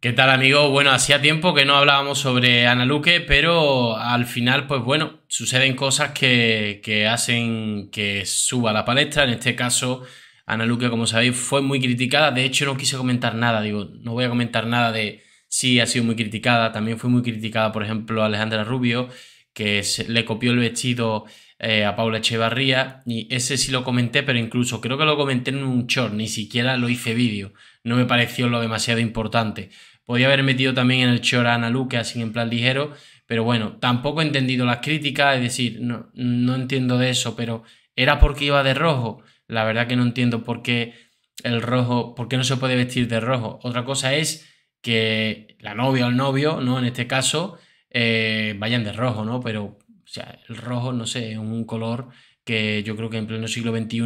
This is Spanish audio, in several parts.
¿Qué tal amigo? Bueno, hacía tiempo que no hablábamos sobre Ana Luque, pero al final, pues bueno, suceden cosas que, hacen que suba la palestra. En este caso, Ana Luque, como sabéis, fue muy criticada. De hecho, no quise comentar nada. Digo, no voy a comentar nada de si ha sido muy criticada. También fue muy criticada, por ejemplo, Alejandra Rubio, que le copió el vestido eh, a Paula Echevarría. Y ese sí lo comenté, pero incluso creo que lo comenté en un short, ni siquiera lo hice vídeo no me pareció lo demasiado importante. Podía haber metido también en el Chora a Luque así en plan ligero, pero bueno, tampoco he entendido las críticas, es decir, no, no entiendo de eso, pero era porque iba de rojo. La verdad que no entiendo por qué el rojo, por qué no se puede vestir de rojo. Otra cosa es que la novia o el novio, ¿no? En este caso, eh, vayan de rojo, ¿no? Pero, o sea, el rojo, no sé, es un color que yo creo que en pleno siglo XXI,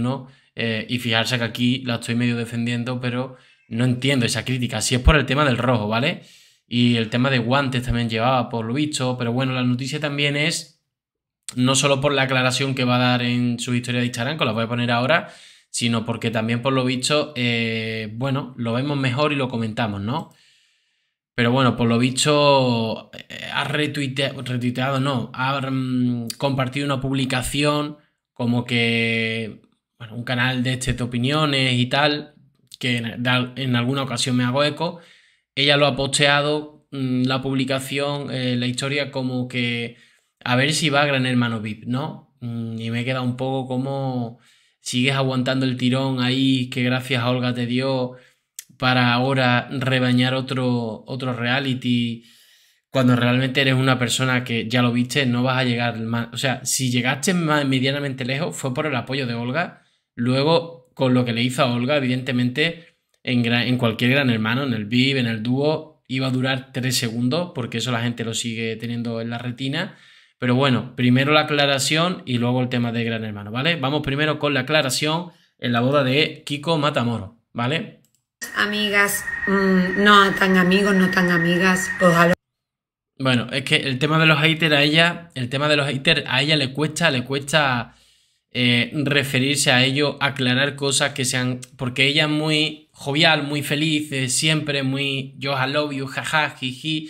eh, y fijarse que aquí la estoy medio defendiendo, pero no entiendo esa crítica. Si es por el tema del rojo, ¿vale? Y el tema de guantes también llevaba, por lo visto. Pero bueno, la noticia también es, no solo por la aclaración que va a dar en su historia de Instagram, que la voy a poner ahora, sino porque también, por lo visto, eh, bueno, lo vemos mejor y lo comentamos, ¿no? Pero bueno, por lo visto, eh, ha retuiteado, no, ha mm, compartido una publicación como que, bueno, un canal de este de opiniones y tal, que en, alguna ocasión me hago eco, ella lo ha posteado, mm, la publicación, eh, la historia como que a ver si va a Gran Hermano VIP, ¿no? Mm, y me queda un poco como sigues aguantando el tirón ahí que gracias a Olga te dio para ahora rebañar otro, otro reality cuando realmente eres una persona que ya lo viste, no vas a llegar más. O sea, si llegaste medianamente lejos fue por el apoyo de Olga. Luego con lo que le hizo a Olga, evidentemente, en, en cualquier gran hermano, en el VIP, en el dúo, iba a durar tres segundos, porque eso la gente lo sigue teniendo en la retina. Pero bueno, primero la aclaración y luego el tema de Gran Hermano, ¿vale? Vamos primero con la aclaración en la boda de Kiko Matamoro, ¿vale? Amigas, mm, no tan amigos, no tan amigas, ojalá. Bueno, es que el tema de los haters a ella, el tema de los haters a ella le cuesta, le cuesta eh, referirse a ello, aclarar cosas que sean, porque ella es muy jovial, muy feliz, eh, siempre muy yo I love you, jaja, jiji,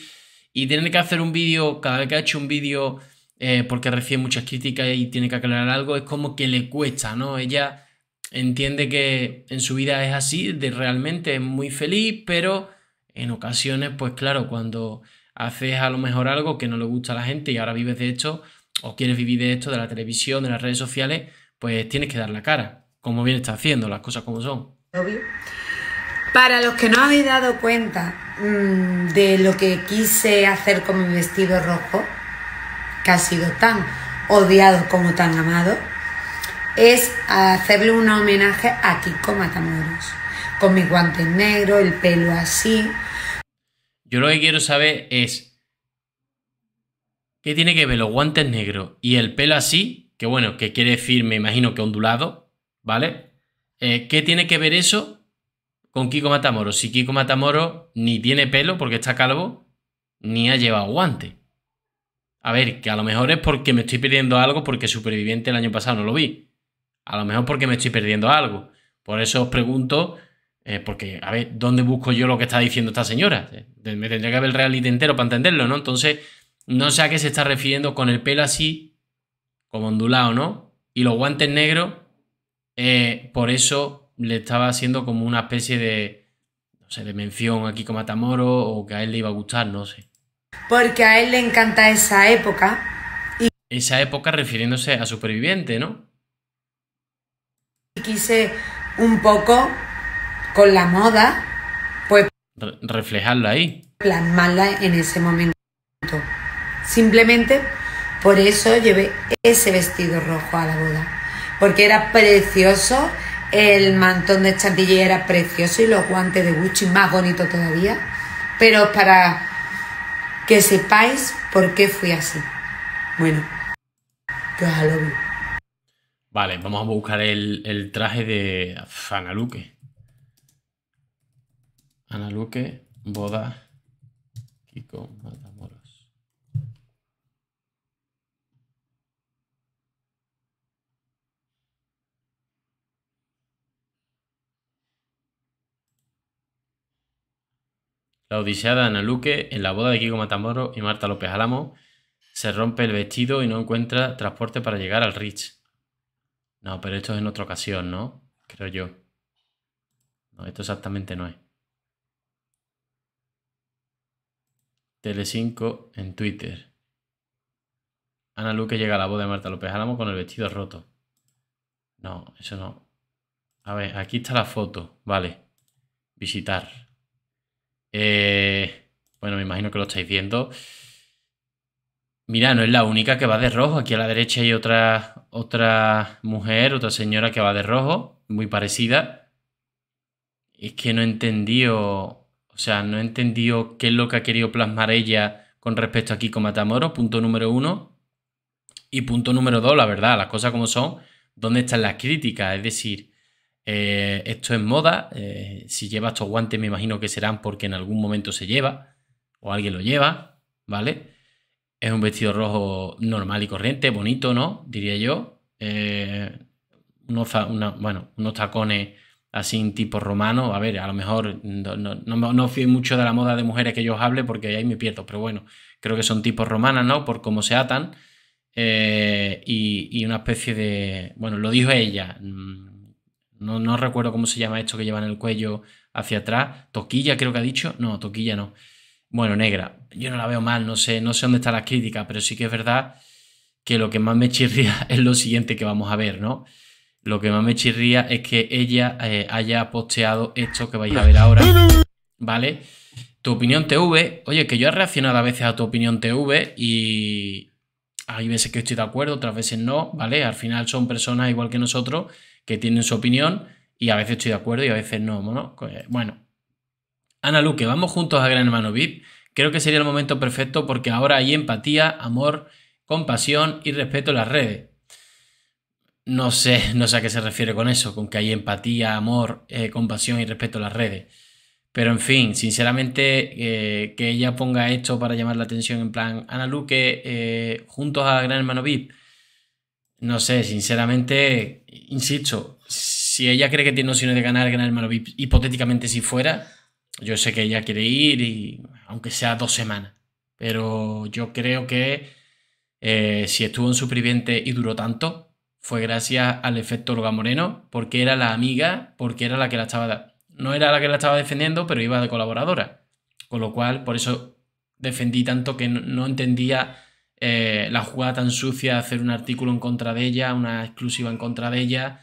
y tiene que hacer un vídeo, cada vez que ha hecho un vídeo, eh, porque recibe muchas críticas y tiene que aclarar algo, es como que le cuesta, ¿no? Ella entiende que en su vida es así, de realmente es muy feliz, pero en ocasiones, pues claro, cuando haces a lo mejor algo que no le gusta a la gente y ahora vives de hecho o quieres vivir de esto, de la televisión, de las redes sociales, pues tienes que dar la cara, como bien está haciendo, las cosas como son. Para los que no habéis dado cuenta mm, de lo que quise hacer con mi vestido rojo, que ha sido tan odiado como tan amado, es hacerle un homenaje a Kiko Matamoros, con mi guante negro, el pelo así. Yo lo que quiero saber es ¿Qué tiene que ver los guantes negros y el pelo así? Que bueno, que quiere decir, me imagino que ondulado, ¿vale? Eh, ¿Qué tiene que ver eso con Kiko Matamoro? Si Kiko Matamoro ni tiene pelo porque está calvo, ni ha llevado guante. A ver, que a lo mejor es porque me estoy perdiendo algo porque Superviviente el año pasado no lo vi. A lo mejor porque me estoy perdiendo algo. Por eso os pregunto, eh, porque, a ver, ¿dónde busco yo lo que está diciendo esta señora? Eh, me tendría que ver el reality entero para entenderlo, ¿no? Entonces, no mm. sé a qué se está refiriendo con el pelo así, como ondulado, ¿no? Y los guantes negros, eh, por eso le estaba haciendo como una especie de, no sé, de mención aquí con Matamoro o que a él le iba a gustar, no sé. Porque a él le encanta esa época. Y... Esa época refiriéndose a superviviente, ¿no? Y quise un poco con la moda, pues... Reflejarlo reflejarla ahí. Plasmarla en ese momento Simplemente por eso llevé ese vestido rojo a la boda. Porque era precioso, el mantón de chantilly era precioso y los guantes de Gucci más bonito todavía. Pero para que sepáis por qué fui así. Bueno, pues a lo Vale, vamos a buscar el, traje de Ana Luque. boda, Kiko, La odiseada Ana Luque en la boda de Kiko Matamoros y Marta López Álamo se rompe el vestido y no encuentra transporte para llegar al Rich. No, pero esto es en otra ocasión, ¿no? Creo yo. No, esto exactamente no es. Tele5 en Twitter. Ana Luque llega a la boda de Marta López Álamo con el vestido roto. No, eso no. A ver, aquí está la foto. Vale. Visitar. Eh, bueno, me imagino que lo estáis viendo. Mira, no es la única que va de rojo. Aquí a la derecha hay otra, otra mujer, otra señora que va de rojo, muy parecida. Es que no entendido o sea, no entendido qué es lo que ha querido plasmar ella con respecto a Kiko Matamoros, punto número uno. Y punto número dos, la verdad, las cosas como son, ¿dónde están las críticas? Es decir, eh, esto es moda. Eh, si lleva estos guantes, me imagino que serán porque en algún momento se lleva o alguien lo lleva, ¿vale? Es un vestido rojo normal y corriente, bonito, ¿no? Diría yo. Eh, unos, bueno, unos tacones así en tipo romano. A ver, a lo mejor no, no, mucho de la moda de mujeres que yo os hable porque ahí me pierdo, pero bueno, creo que son tipos romanas, ¿no? Por cómo se atan. Y, una especie de. Bueno, lo dijo ella. Mm, no, recuerdo cómo se llama esto que llevan el cuello hacia atrás. Toquilla creo que ha dicho. No, toquilla no. Bueno, negra. Yo no la veo mal, no sé, no sé dónde están las críticas, pero sí que es verdad que lo que más me chirría es lo siguiente que vamos a ver, ¿no? Lo que más me chirría es que ella eh, haya posteado esto que vais a ver ahora. ¿Vale? Tu opinión TV. Oye, que yo he reaccionado a veces a tu opinión TV y hay veces que estoy de acuerdo, otras veces no, ¿vale? Al final son personas igual que nosotros que tienen su opinión y a veces estoy de acuerdo y a veces no. Eh, bueno, Ana Luque, vamos juntos a Gran Hermano VIP. Creo que sería el momento perfecto porque ahora hay empatía, amor, compasión y respeto a las redes. No sé, no sé a qué se refiere con eso, con que hay empatía, amor, eh, compasión y respeto a las redes. Pero en fin, sinceramente, eh, que ella ponga esto para llamar la atención en plan, Ana Luque, juntos a Gran Hermano VIP, no sé, sinceramente, insisto, si ella cree que tiene opciones de ganar, ganar el Malo hipotéticamente si fuera, yo sé que ella quiere ir, y, aunque sea dos semanas. Pero yo creo que eh, si estuvo en Superviviente y duró tanto, fue gracias al efecto Olga Moreno, porque era la amiga, porque era la que la estaba. No era la que la estaba defendiendo, pero iba de colaboradora. Con lo cual, por eso defendí tanto que no entendía eh, la jugada tan sucia, hacer un artículo en contra de ella, una exclusiva en contra de ella,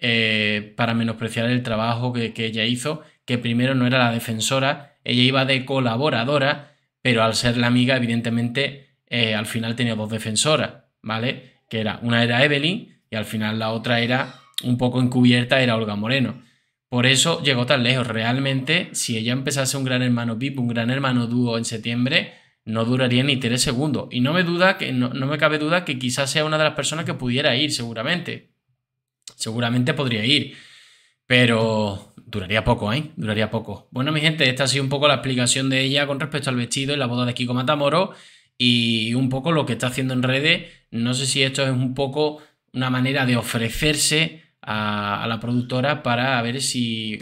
eh, para menospreciar el trabajo que, ella hizo, que primero no era la defensora, ella iba de colaboradora, pero al ser la amiga, evidentemente, eh, al final tenía dos defensoras, ¿vale? Que era, una era Evelyn y al final la otra era, un poco encubierta, era Olga Moreno. Por eso llegó tan lejos. Realmente, si ella empezase un gran hermano VIP, un gran hermano dúo en septiembre, no duraría ni tres segundos. Y no me, duda que, no, me cabe duda que quizás sea una de las personas que pudiera ir, seguramente. Seguramente podría ir. Pero duraría poco, ¿eh? Duraría poco. Bueno, mi gente, esta ha sido un poco la explicación de ella con respecto al vestido y la boda de Kiko Matamoro y un poco lo que está haciendo en redes. No sé si esto es un poco una manera de ofrecerse a, a la productora para ver si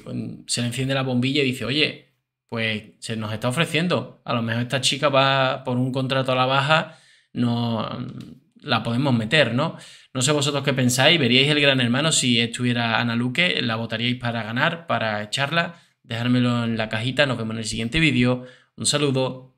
se le enciende la bombilla y dice, oye, pues se nos está ofreciendo. A lo mejor esta chica va por un contrato a la baja, no mm, la podemos meter, ¿no? No sé vosotros qué pensáis, veríais el gran hermano si estuviera Ana Luque, la votaríais para ganar, para echarla. Dejármelo en la cajita, nos vemos en el siguiente vídeo. Un saludo.